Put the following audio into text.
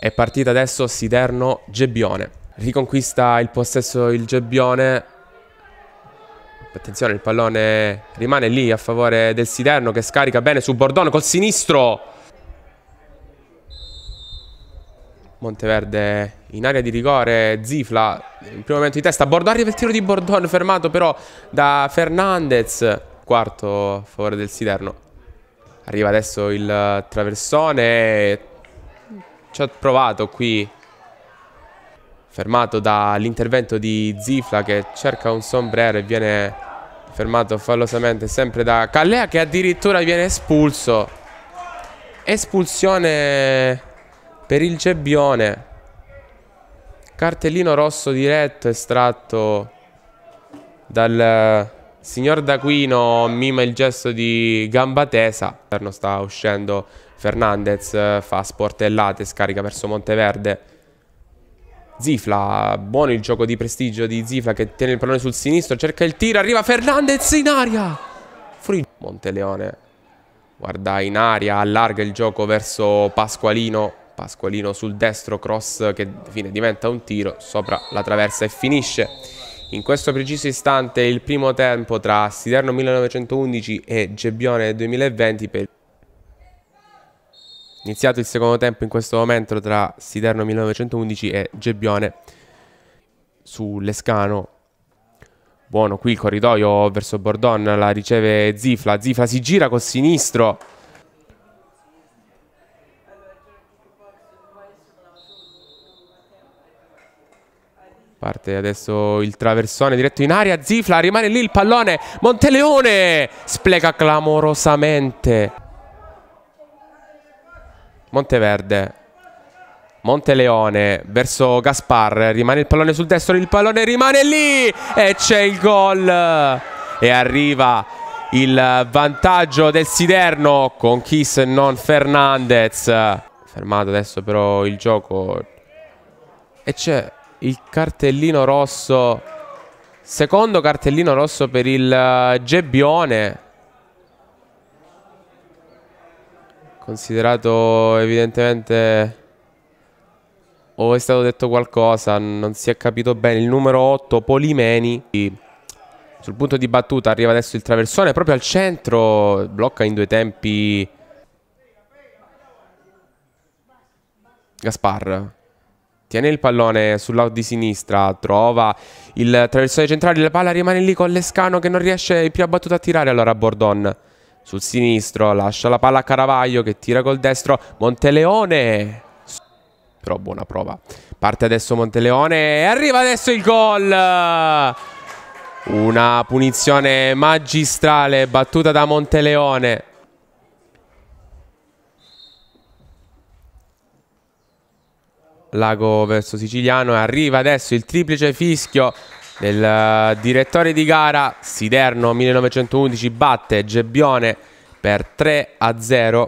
È partita adesso Siderno Gebbione. Riconquista il possesso il Gebbione. Attenzione, il pallone rimane lì a favore del Siderno che scarica bene su Bordone col sinistro. Monteverde in area di rigore, Zifla in primo momento di testa, Bordone arriva il tiro di Bordone fermato però da Fernandez, quarto a favore del Siderno. Arriva adesso il traversone, ci ho provato qui, fermato dall'intervento di Zifla che cerca un sombrero e viene fermato fallosamente sempre da Callea che addirittura viene espulso. Espulsione per il Gebbione. Cartellino rosso diretto estratto dal signor D'Aquino, mima il gesto di gamba tesa. Sta uscendo Fernandez eh, fa sportellate, scarica verso Monteverde. Zifla, buono il gioco di prestigio di Zifla che tiene il pallone sul sinistro, cerca il tiro, arriva Fernandez in aria. Fuori Monteleone. Guarda in aria, allarga il gioco verso Pasqualino. Pasqualino sul destro, cross che fine diventa un tiro, sopra la traversa e finisce. In questo preciso istante il primo tempo tra Siderno 1911 e Gebbione 2020 per Iniziato il secondo tempo in questo momento tra Siderno 1911 e Gebbione su Lescano. Buono qui il corridoio verso Bordon, la riceve Zifla, Zifla si gira col sinistro. Parte adesso il traversone diretto in aria, Zifla rimane lì il pallone, Monteleone spleca clamorosamente. Monteverde Monteleone verso Gaspar rimane il pallone sul destro il pallone rimane lì e c'è il gol e arriva il vantaggio del Siderno con Kiss e non Fernandez fermato adesso però il gioco e c'è il cartellino rosso secondo cartellino rosso per il eh, Gebbione Considerato evidentemente o è stato detto qualcosa, non si è capito bene. Il numero 8, Polimeni. Sul punto di battuta arriva adesso il traversone proprio al centro, blocca in due tempi Gaspar. Tiene il pallone sul lato di sinistra, trova il traversone centrale, la palla rimane lì con Lescano che non riesce più a battuta a tirare allora Bordon sul sinistro, lascia la palla a Caravaglio che tira col destro, Monteleone, però buona prova, parte adesso Monteleone e arriva adesso il gol! Una punizione magistrale battuta da Monteleone. Lago verso Siciliano e arriva adesso il triplice fischio del eh, direttore di gara Siderno 1911 batte Gebbione per 3 a 0